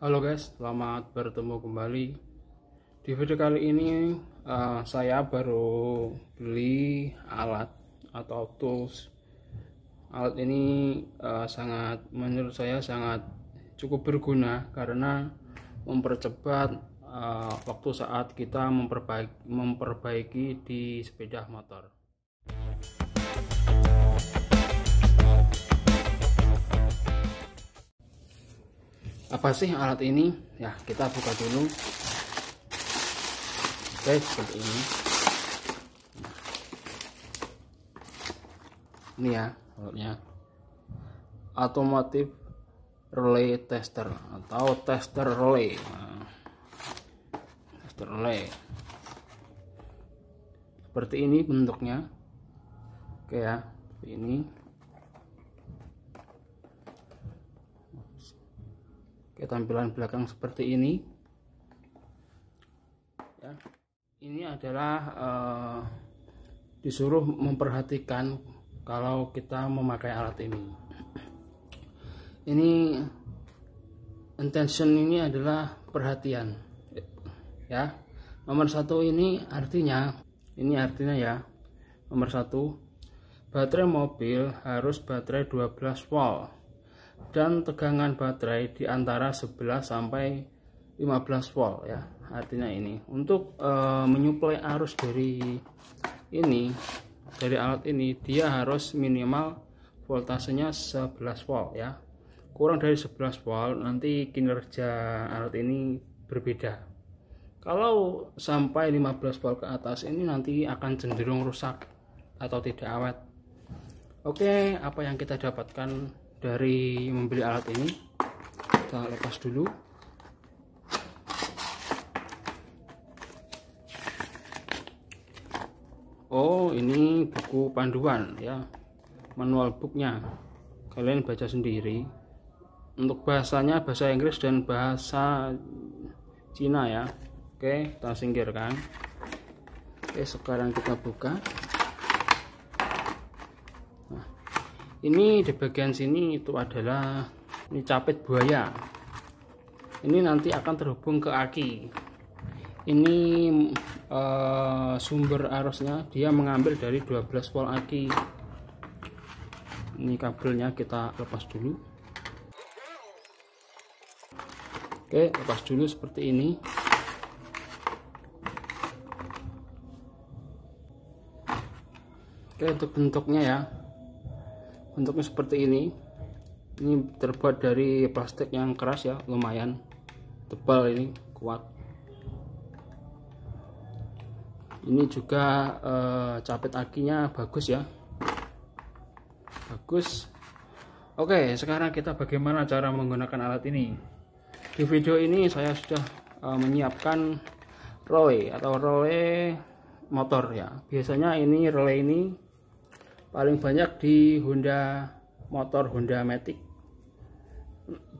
Halo guys, selamat bertemu kembali. Di video kali ini uh, saya baru beli alat atau tools. Alat ini uh, sangat menurut saya sangat cukup berguna karena mempercepat uh, waktu saat kita memperbaiki, memperbaiki di sepeda motor. apa sih alat ini ya kita buka dulu oke seperti ini ini ya alatnya automotive relay tester atau tester relay tester relay seperti ini bentuknya oke ya seperti ini Oke, tampilan belakang seperti ini. Ya. Ini adalah uh, disuruh memperhatikan kalau kita memakai alat ini. Ini intention ini adalah perhatian. Ya. Nomor satu ini artinya ini artinya ya. Nomor satu baterai mobil harus baterai 12 volt dan tegangan baterai di antara 11 sampai 15 volt ya artinya ini untuk e, menyuplai arus dari ini dari alat ini dia harus minimal voltasenya 11 volt ya kurang dari 11 volt nanti kinerja alat ini berbeda kalau sampai 15 volt ke atas ini nanti akan cenderung rusak atau tidak awet oke apa yang kita dapatkan dari membeli alat ini kita lepas dulu oh ini buku panduan ya manual booknya kalian baca sendiri untuk bahasanya bahasa Inggris dan bahasa Cina ya oke kita singkirkan oke sekarang kita buka ini di bagian sini itu adalah ini capit buaya ini nanti akan terhubung ke aki ini e, sumber arusnya dia mengambil dari 12 volt aki ini kabelnya kita lepas dulu oke lepas dulu seperti ini oke untuk bentuknya ya bentuknya seperti ini ini terbuat dari plastik yang keras ya lumayan tebal ini kuat ini juga eh, capit akinya bagus ya bagus oke sekarang kita bagaimana cara menggunakan alat ini di video ini saya sudah eh, menyiapkan relay atau relay motor ya biasanya ini relay ini paling banyak di Honda motor Honda Matic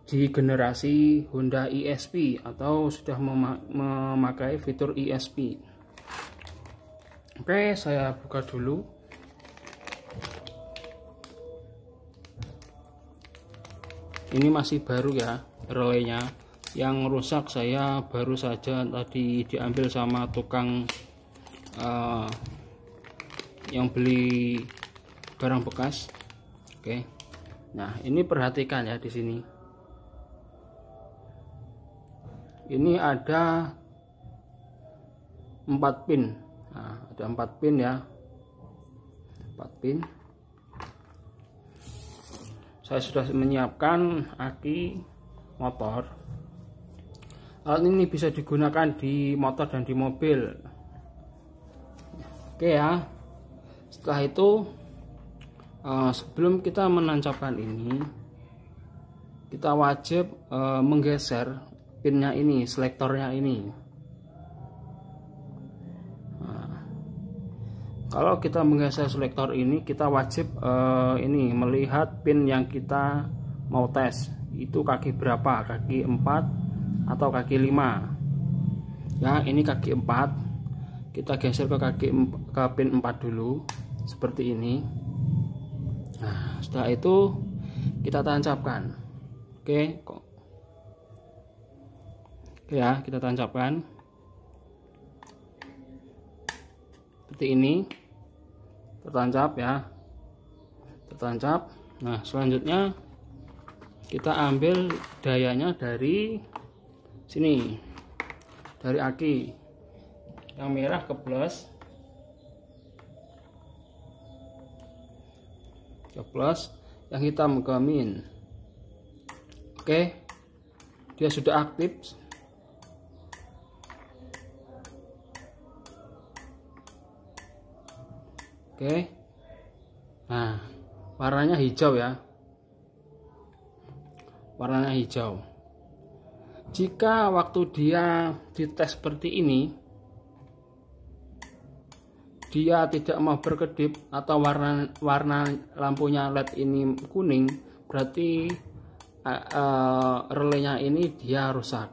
di generasi Honda ESP atau sudah memakai fitur ESP oke saya buka dulu ini masih baru ya relaynya yang rusak saya baru saja tadi diambil sama tukang uh, yang beli barang bekas oke nah ini perhatikan ya di sini ini ada empat pin nah, ada empat pin ya empat pin saya sudah menyiapkan aki motor alat ini bisa digunakan di motor dan di mobil oke ya setelah itu Eh, sebelum kita menancapkan ini kita wajib uh, menggeser pinnya ini selektornya ini nah, kalau kita menggeser selektor ini kita wajib uh, ini melihat pin yang kita mau tes itu kaki berapa kaki 4 atau kaki 5 ya ini kaki 4 kita geser ke kaki ke pin 4 dulu seperti ini nah setelah itu kita tancapkan oke kok ya kita tancapkan seperti ini tertancap ya tertancap nah selanjutnya kita ambil dayanya dari sini dari aki yang merah ke plus plus yang hitam ke min oke dia sudah aktif oke nah warnanya hijau ya warnanya hijau jika waktu dia dites seperti ini dia tidak mau berkedip atau warna warna lampunya LED ini kuning berarti uh, uh, relenya ini dia rusak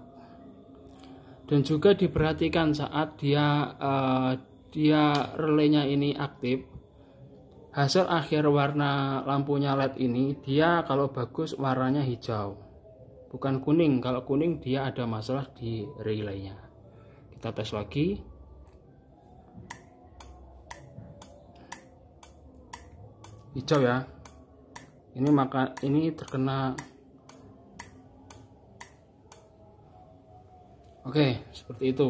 dan juga diperhatikan saat dia uh, dia relenya ini aktif hasil akhir warna lampunya LED ini dia kalau bagus warnanya hijau bukan kuning kalau kuning dia ada masalah di relaynya kita tes lagi hijau ya ini maka ini terkena oke seperti itu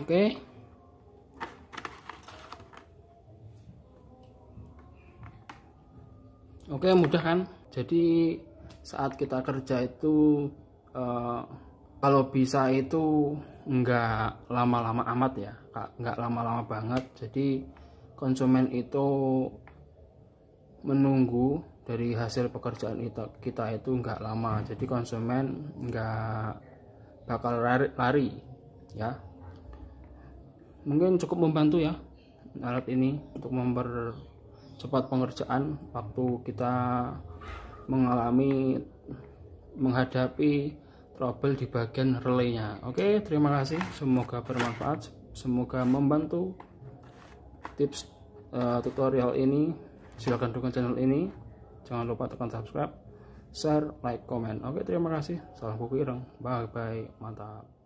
oke oke mudah kan jadi saat kita kerja itu eh, kalau bisa itu nggak lama-lama amat ya nggak lama-lama banget jadi konsumen itu menunggu dari hasil pekerjaan kita, kita itu nggak lama jadi konsumen nggak bakal lari, lari ya mungkin cukup membantu ya alat ini untuk mempercepat pengerjaan waktu kita mengalami menghadapi trouble di bagian relaynya oke terima kasih semoga bermanfaat semoga membantu tips uh, tutorial ini silahkan dukung channel ini jangan lupa tekan subscribe share like comment oke terima kasih salam kuku bye bye mantap